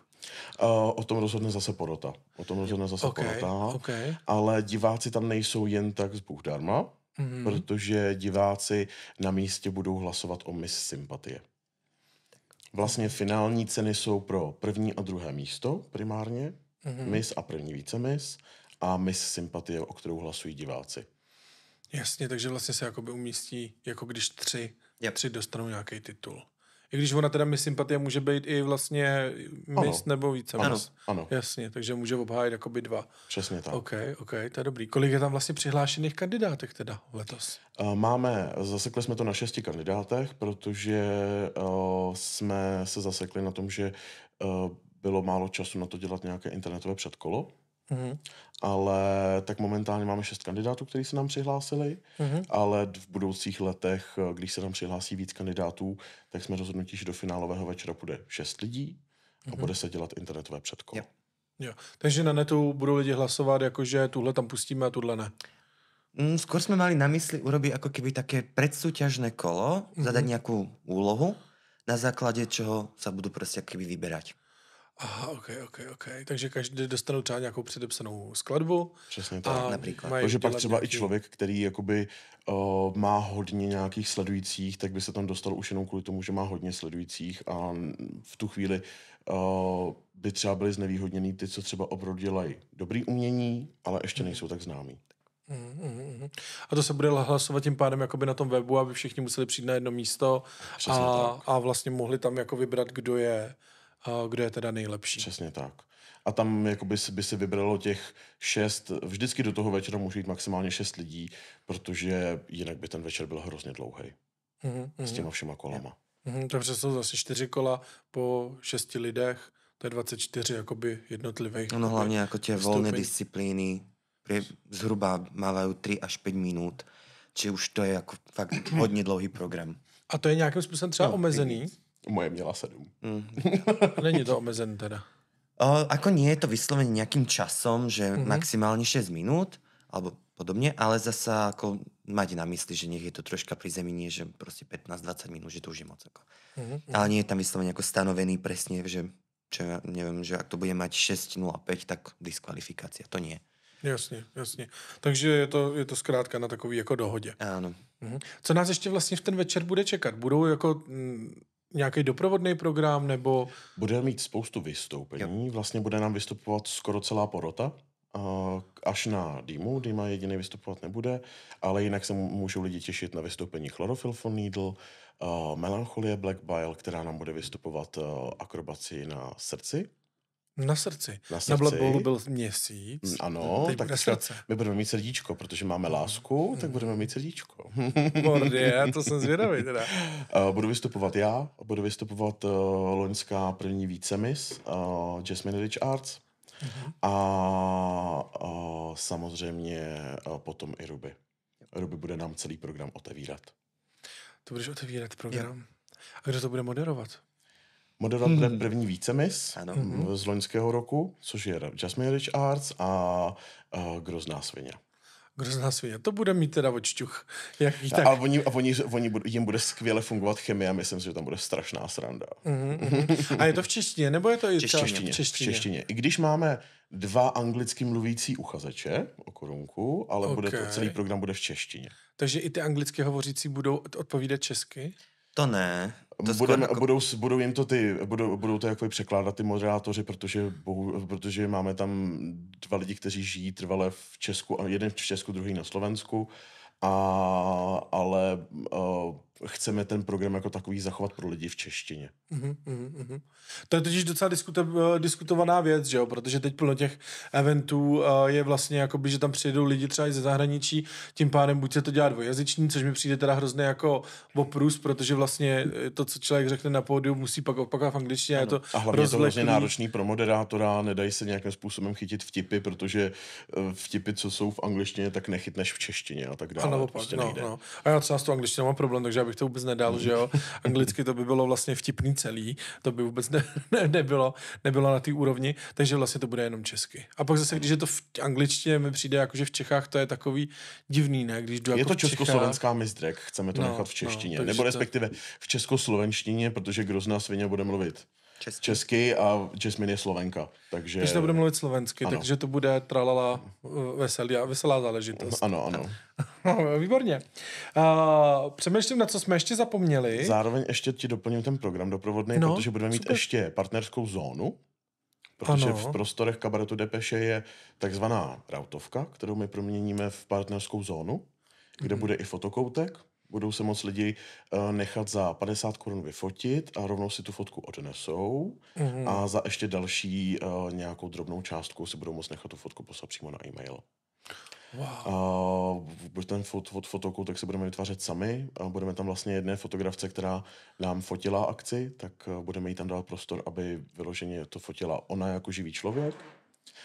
Uh, o tom rozhodne zase porota. O tom rozhodne zase okay, porota. Okay. Ale diváci tam nejsou jen tak z darma, mm-hmm. protože diváci na místě budou hlasovat o mis sympatie. Vlastně finální ceny jsou pro první a druhé místo primárně, mm-hmm. mis a první více mis a mis sympatie, o kterou hlasují diváci. Jasně, takže vlastně se jakoby umístí, jako když tři, yep. tři dostanou nějaký titul. I když ona teda mi sympatie může být i vlastně mis nebo více ano. ano. Jasně, takže může obhájit by dva. Přesně tak. OK, OK, to je dobrý. Kolik je tam vlastně přihlášených kandidátek teda letos? Eh, máme, zasekli jsme to na šesti kandidátech, protože uh, jsme se zasekli na tom, že uh, bylo málo času na to dělat nějaké internetové předkolo, Mm-hmm. Ale tak momentálně máme šest kandidátů, kteří se nám přihlásili, mm-hmm. ale v budoucích letech, když se nám přihlásí víc kandidátů, tak jsme rozhodnutí, že do finálového večera bude šest lidí mm-hmm. a mhm. bude se dělat internetové předkolo. Jo. Jo. Takže na netu budou lidi hlasovat, jakože tuhle tam pustíme a tuhle ne. Mm, skôr jsme mali na mysli urobiť ako keby také predsúťažné kolo, mm -hmm. zadať mhm. nějakou úlohu, na základe čoho sa budú prostě keby vyberať. Aha, ok, ok, ok. Takže každý dostanou třeba nějakou předepsanou skladbu. Přesně tak. Například. Takže pak třeba nějaký... i člověk, který jakoby uh, má hodně nějakých sledujících, tak by se tam dostal už jenom kvůli tomu, že má hodně sledujících a v tu chvíli uh, by třeba byly znevýhodněný ty, co třeba opravdu dělají dobrý umění, ale ještě mhm. nejsou tak známí. Mm, mhm, mhm. A to se bude hlasovat tím pádem jakoby na tom webu, aby všichni museli přijít na jedno místo a, a vlastně mohli tam jako vybrat, kdo je kdo je teda nejlepší. Přesně tak. A tam jakoby by se vybralo těch šest, vždycky do toho večera může jít maximálně šest lidí, protože jinak by ten večer byl hrozně dlouhý. Mm-hmm. S mhm. těma všema kolama. Mm-hmm, Takže jsou zase čtyři kola po šesti lidech, to je 24 jakoby jednotlivých. No hlavně jako tě volné disciplíny, zhruba mávají 3 až 5 minut, či už to je jako fakt hodně dlouhý program. A to je nějakým způsobem třeba no, omezený? Moje měla sedm. Mm. Není to omezen teda. O, ako nie je to vyslovene nejakým časom, že mm-hmm. maximálne 6 minút, alebo podobne, ale zasa ako mať na mysli, že nech je to troška pri zemi, nie že proste 15-20 minút, že to už je moc. Ako. Mm-hmm. Mhm, ale nie je tam vyslovene ako stanovený presne, že čo neviem, že ak to bude mať 6.05, tak diskvalifikácia, to nie. Jasně, jasně. Takže je to, je to zkrátka na takový jako dohodě. Ano. Mhm. Co nás ještě vlastně v ten večer bude čekat? Budou jako mm, nějaký doprovodný program nebo... Bude mít spoustu vystoupení, vlastně bude nám vystupovat skoro celá porota, až na Dýmu, Dýma jediný vystupovat nebude, ale jinak se můžou lidi těšit na vystoupení Chlorophyll Needle, Melancholie Black Bile, která nám bude vystupovat akrobaci na srdci, na srdci. Na, srdci. na Blood Bowlu byl měsíc. Mm, ano, Teď tak bude srdce. my budeme mít srdíčko, protože máme mm. lásku, hmm. tak mm. budeme mít srdíčko. Mordě, to jsem zvědavý teda. Uh, budu vystupovat já, budu vystupovat uh, loňská první vícemis, uh, Jasmine Rich Arts uh-huh. a uh, samozřejmě uh, potom i Ruby. Ruby bude nám celý program otevírat. To budeš otevírat program. Je. A kdo to bude moderovat? Moderovatelem mhm. hmm. první vícemis ano. Mhm. z loňského roku, což je Jasmine Rich Arts a uh, Grozná svině. Grozná svině, to bude mít teda očťuch. Jaký, tak. A, oni, a oni, oni, jim bude skvěle fungovat chemie a myslím si, že tam bude strašná sranda. Mm-hmm. A je to v češtině, nebo je to i češtině, v češtině? V češtině. V češtině. I když máme dva anglicky mluvící uchazeče o korunku, ale okay. bude to, celý program bude v češtině. Takže i ty anglicky hovořící budou odpovídat česky? To ne. To Budeme, skoro... Jako- budou, budou jim to ty, budou, budou to jako překládat ty moderátoři, protože, bohu, protože máme tam dva lidi, kteří žijí trvale v Česku, jeden v Česku, druhý na Slovensku, a, ale uh, chceme ten program jako takový zachovat pro lidi v češtině. Uhum, uhum. Mhm. To je totiž docela diskutovaná věc, že jo? protože teď plno těch eventů eh, je vlastně jako by, že tam přijedou lidi třeba i ze zahraničí, tím pádem buď se to dělá dvojazyční, což mi přijde teda hrozně jako oprus, protože vlastně eh, to, co člověk řekne na pódiu, musí pak opakovat v angličtině. Ano. Je to a hlavně rozvleklý. to vlastně náročný pro moderátora, nedají se nějakým způsobem chytit vtipy, protože eh, vtipy, co jsou v angličtině, tak nechytneš v češtině a tak dále. Ano, prostě no, no. A já třeba s tou angličtinou mám problém, takže já bych to vůbec nedal, že jo. Anglicky to by bylo vlastně vtipný celý, to by vůbec ne, ne, nebylo, nebylo na té úrovni, takže vlastně to bude jenom česky. A pak zase, když je to v angličtině, mi přijde jako, že v Čechách to je takový divný, ne? Když jdu je jako to československá Čechách... mistrek, chceme to no, nechat v no, češtině, no, nebo respektive to... v českoslovenštině, protože nás svině bude mluvit. Český. česky a Jasmine je Slovenka. Takže... Když nebudu mluvit slovensky, ano. takže to bude tralala eh, veselý, veselá záležitost. Ano, ano. Výborně. Uh, přemýšlím, na co jsme ještě zapomněli. Zároveň ještě ti doplním ten program doprovodný, no, protože budeme mít ještě partnerskou zónu. Protože ano. v prostorech kabaretu Depeše je takzvaná rautovka, kterou my proměníme v partnerskou zónu, kde mm-hmm. bude i fotokoutek, budou se moc lidi eh, nechat za 50 korun vyfotit a rovnou si tu fotku odnesou mm-hmm. a za ještě další eh, nějakou drobnou částku si budou moc nechat tu fotku poslat přímo na e-mail. Wow. ten fot, fot, fotoku tak si budeme vytvářet sami. A budeme tam vlastně jedné fotografce, která nám fotila akci, tak eh, budeme jí tam dát prostor, aby vyloženě to fotila ona jako živý člověk.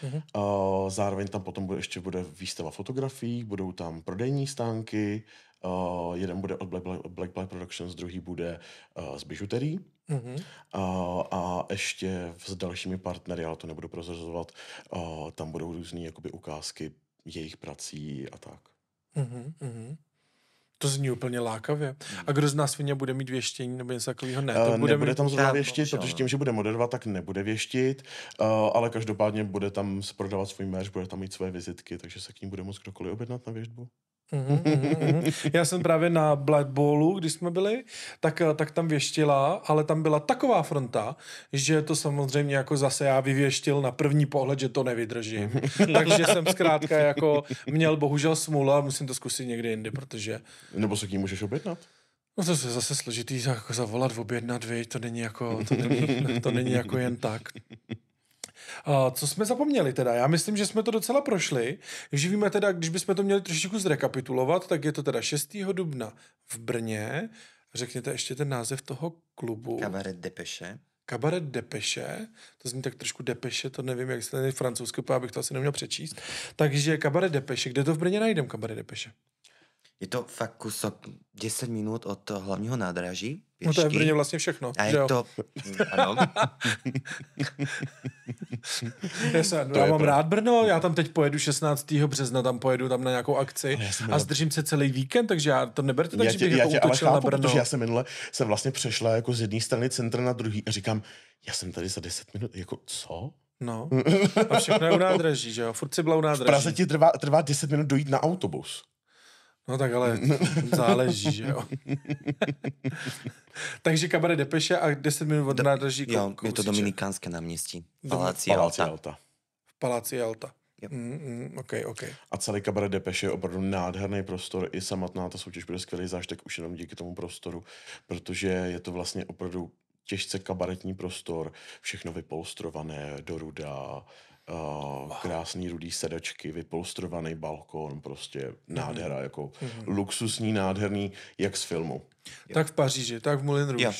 Uh-huh. zároveň tam potom bude, ještě bude výstava fotografií, budou tam prodejní stánky, Uh, jeden bude od Black, Black, Black Productions, druhý bude uh, z bižuterií. Mm-hmm. Uh, eh, a ještě s dalšími partnery, ale to nebudu prozrazovat, uh, tam budou různé jakoby ukázky jejich prací a tak. Mm-hmm. To zní úplně lákavě. Hmm. A kdo z nás vinně bude mít věštění nebo něco takového? Ne, to bude nebude mít... tam zrovna věštit, protože tím, že bude moderovat, tak nebude věštit, uh, ale každopádně bude tam prodávat svůj merch, bude tam mít své vizitky, takže se k ní bude moct kdokoliv objednat na věštbu. Mhm, mhm, mhm. Já jsem právě na Black Ballu, když jsme byli, tak, eh, tak tam věštila, ale tam byla taková fronta, že to samozřejmě jako zase já vyvěštil na první pohled, že to nevydržím. Takže jsem zkrátka jako měl bohužel smůlu a musím to zkusit někdy jindy, protože... Nebo se k ní můžeš objednat? No to je zase složitý jako zavolat, objednat, viď, to není jako, to není, to není jako jen tak. Co jsme zapomněli teda? Já myslím, že jsme to docela prošli. Živíme teda, když bychom to měli trošičku zrekapitulovat, tak je to teda 6. dubna v Brně. Řekněte ještě ten název toho klubu. Kabaret Depeche. Kabaret Depeche. to zní tak trošku Depeche, to nevím, jak se ten francouzský, já abych to asi neměl přečíst. Takže Kabaret Depeche. kde to v Brně najdem, Kabaret Depeche? Je to fakt kusok 10 minut od hlavního nádraží pěšky. No to je v Brně vlastně všechno. A je to... Ano. já, se, to já mám pro... rád Brno, já tam teď pojedu 16. března, tam pojedu tam na nějakou akci a zdržím se celý víkend, takže já to neberte tak, já že bych jako já jako utočil chápu, na Brno. Protože já jsem minule jsem vlastně přešla jako z jedné strany centra na druhý a říkám, já jsem tady za 10 minut, jako co? No, a všechno je u nádraží, že jo? Furt si byla u nádraží. V Praze ti trvá, trvá 10 minut dojít na autobus. No tak ale záleží, že jo. Takže kabaret Depeše a 10 minut od nádraží jo, kousíče. je to Dominikánské náměstí. Paláci Alta. Alta. V Paláci Alta. Yep. Mm, mm, okay, okay. A celý kabaret Depeše je opravdu nádherný prostor. I samotná ta soutěž bude skvělý zážitek už jenom díky tomu prostoru, protože je to vlastně opravdu těžce kabaretní prostor, všechno vypolstrované doruda, Eh, krásný rudý sedačky, vypolstrovaný balkón, prostě mhm. nádhera, mm. jako mm. luxusní, nádherný, jak z filmu. Tak v Paříži, tak v Moulin Rouge. Ja.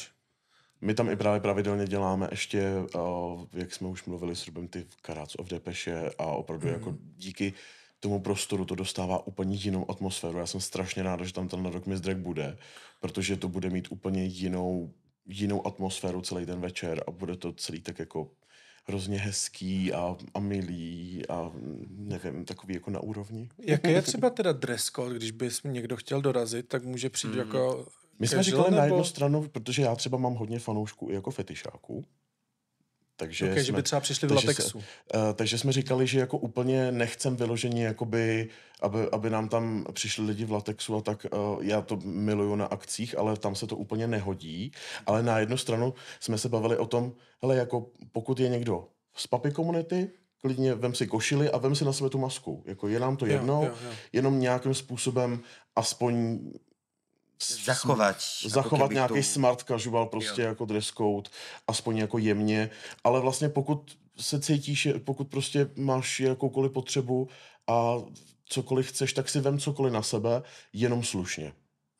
My tam i právě pravidelně děláme ještě, uh, jak jsme už mluvili s Rubem, ty Karác of Depeche a opravdu mm. jako díky tomu prostoru to dostává úplně jinou atmosféru. Já jsem strašně ráda, že tam ten rok Drag bude, protože to bude mít úplně jinou, jinou atmosféru celý ten večer a bude to celý tak jako hrozně hezký a, a milý a nevím, takový jako na úrovni. Jaký je třeba teda dress code, když bys někdo chtěl dorazit, tak může přijít mm. jako... My jsme říkali nebo... na jednu stranu, protože já třeba mám hodně fanoušků i jako fetišáků, takže, okay, jsme, že by třeba přišli v takže latexu. Takže, uh, takže jsme říkali, že jako úplně nechcem vyložení, jakoby, aby, aby nám tam přišli lidi v latexu a tak. Uh, já to miluju na akcích, ale tam se to úplně nehodí. Ale na jednu stranu jsme se bavili o tom, hele, jako pokud je někdo z papy komunity, klidně vem si košili a vem si na sebe tu masku. Jako je nám to jedno, jo, jo, jo. jenom nějakým způsobem aspoň zachovat. Jako zachovat nějaký to... smart casual prostě jo. jako dress code, aspoň jako jemně, ale vlastně pokud se cítíš, pokud prostě máš jakoukoliv potřebu a cokoliv chceš, tak si vem cokoliv na sebe, jenom slušně.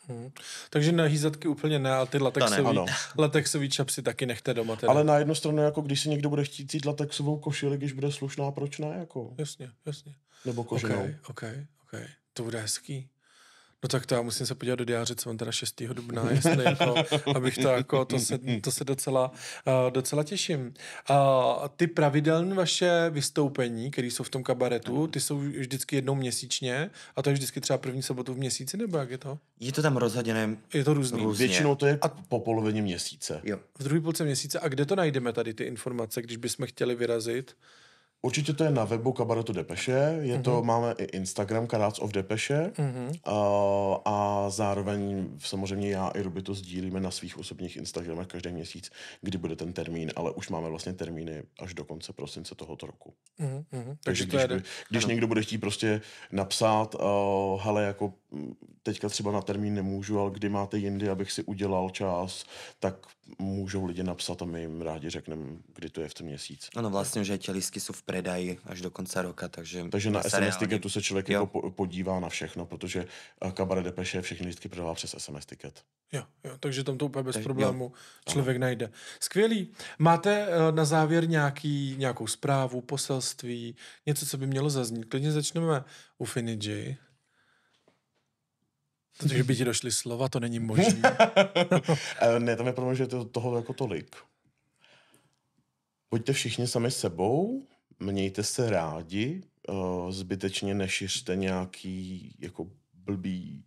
Hmm. Takže na hýzatky úplně ne, ale ty latexový, ne, latexový čapsy taky nechte doma. Teda. Ale na jednu stranu, jako když si někdo bude chtít cít latexovou košili, když bude slušná, proč ne? Jako? Jasně, jasně. Nebo koženou. Okay, okay, okay. To bude hezký. No tak to já musím se podívat do diáře, co mám teda 6. dubna, jestli jako, abych to jako, to se, to se docela, uh, docela těším. Uh, ty pravidelné vaše vystoupení, které jsou v tom kabaretu, ty jsou vždycky jednou měsíčně a to je vždycky třeba první sobotu v měsíci, nebo jak je to? Je to tam rozhaděné. Je to různý. různě. Většinou to je a... po polovině měsíce. Jo. V druhé půlce měsíce. A kde to najdeme tady ty informace, když bychom chtěli vyrazit? Určitě to je na webu Kabaretu Depeše, je mm-hmm. to, mhm. máme i Instagram Karác of Depeše mm-hmm. a, a zároveň samozřejmě já i Ruby to sdílíme na svých osobních Instagramech každý měsíc, kdy bude ten termín, ale už máme vlastně termíny až do konce prosince tohoto roku. Mm-hmm. Takže, Takže když, když někdo bude chtít prostě napsat, uh, hele, jako teďka třeba na termín nemůžu, ale kdy máte jindy, abych si udělal čas, tak můžou lidi napsat a my jim rádi řekneme, kdy to je v ten měsíc. Ano, vlastně, že tě lístky jsou v predaji až do konce roka, takže... Takže na SMS ticketu se člověk jako jo. jako podívá na všechno, protože eh, kabaret Depeše všechny lístky prodává přes SMS ticket. Jo, jo, takže tam to úplně bez problému jo. člověk ano. najde. Skvělý. Máte eh, na závěr nějaký, nějakou zprávu, poselství, něco, co by mělo zaznít? Klidně začneme u Finiji. Protože by ti došly slova, to není možné. Eh, ne, tam je problém, že je to toho jako tolik. Buďte všichni sami sebou, mějte se rádi, eh, zbytečně nešiřte nějaký jako blbý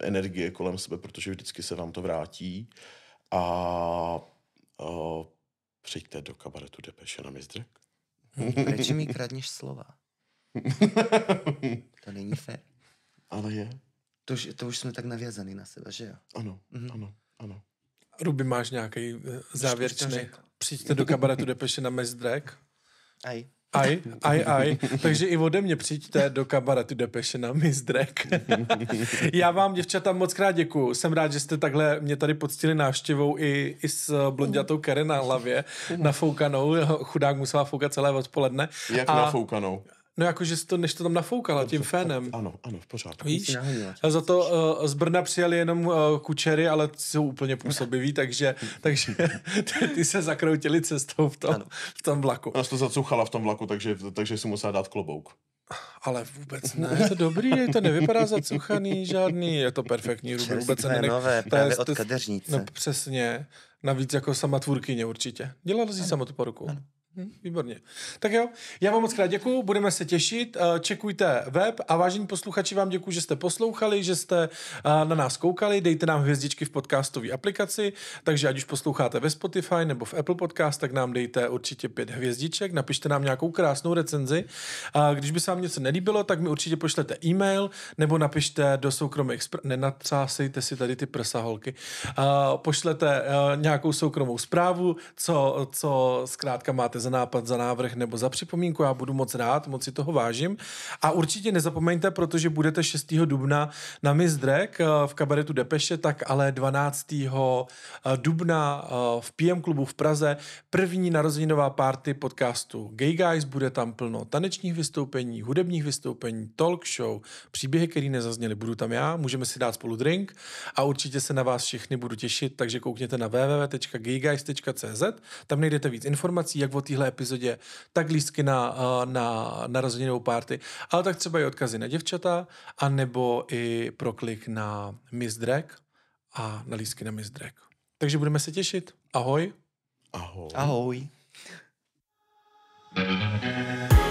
energie kolem sebe, protože vždycky se vám to vrátí. A, a eh, přijďte do kabaretu Depeše na Mizdrek. Proč mi kradneš slova? to není fér. Ale je. To to už jsme tak navězaný na sebe, že jo? Ano, mhm. ano, ano. Ruby, máš nějaký eh, závěrečný? Přijďte do kabaretu Depeše na Mezdrek. Aj. Aj, aj, aj. Takže i ode mě přijďte do kabaretu Depeše na Drag. Já vám, děvčata, moc krát děkuju. Jsem rád, že jste takhle mě tady poctili návštěvou i, i s eh, blondětou Karen na hlavě, nafoukanou. Chudák musela foukat celé odpoledne. Jak A... nafoukanou? No že to, než to tam nafoukala Dobře, tím fénem. Ano, ano, v pořádku. Víš? A za to uh, z Brna přijeli jenom uh, kučery, ale jsou úplně působiví, takže, takže ty, ty se zakroutili cestou v tom, v tom vlaku. Nás to zacuchala v tom vlaku, takže, takže si musela dát klobouk. Ale vůbec ne. Je to dobrý, je to nevypadá zacuchaný žádný, je to perfektní rubr, vůbec se nové, právě od kadeřnice. No přesně, navíc jako sama tvůrkyně určitě. Dělala si sama tu poruku. Ano. Hm, výborně. Tak jo, já vám moc krát děkuju, budeme se těšit, eh, čekujte web a vážení posluchači vám děkuji, že jste poslouchali, že jste eh, na nás koukali, dejte nám hvězdičky v podcastové aplikaci, takže ať už posloucháte ve Spotify nebo v Apple Podcast, tak nám dejte určitě pět hvězdiček, napište nám nějakou krásnou recenzi. A eh, když by se vám něco nelíbilo, tak mi určitě pošlete e-mail nebo napište do soukromých, zpráv, nenatřásejte si tady ty prsa holky, a pošlete nějakou soukromou zprávu, co, co zkrátka máte za nápad, za návrh nebo za připomínku. Já budu moc rád, moc si toho vážím. A určitě nezapomeňte, protože budete 6. dubna na Mizdrek eh, v kabaretu Depeše, tak ale 12. Eh, dubna eh, v PM klubu v Praze první narozeninová party podcastu Gay Guys. Bude tam plno tanečních vystoupení, hudebních vystoupení, talk show, příběhy, které nezazněly. Budu tam já, můžeme si dát spolu drink a určitě se na vás všechny budu těšit, takže koukněte na www.gayguys.cz, tam najdete víc informací, jak o té téhle epizodě, tak lístky na, eh, na narozeninovou párty, ale tak třeba i odkazy na děvčata, anebo i proklik na Miss Drag a na lístky na Miss Drag. Takže budeme se těšit. Ahoj. Ahoj. Ahoj. Ahoj.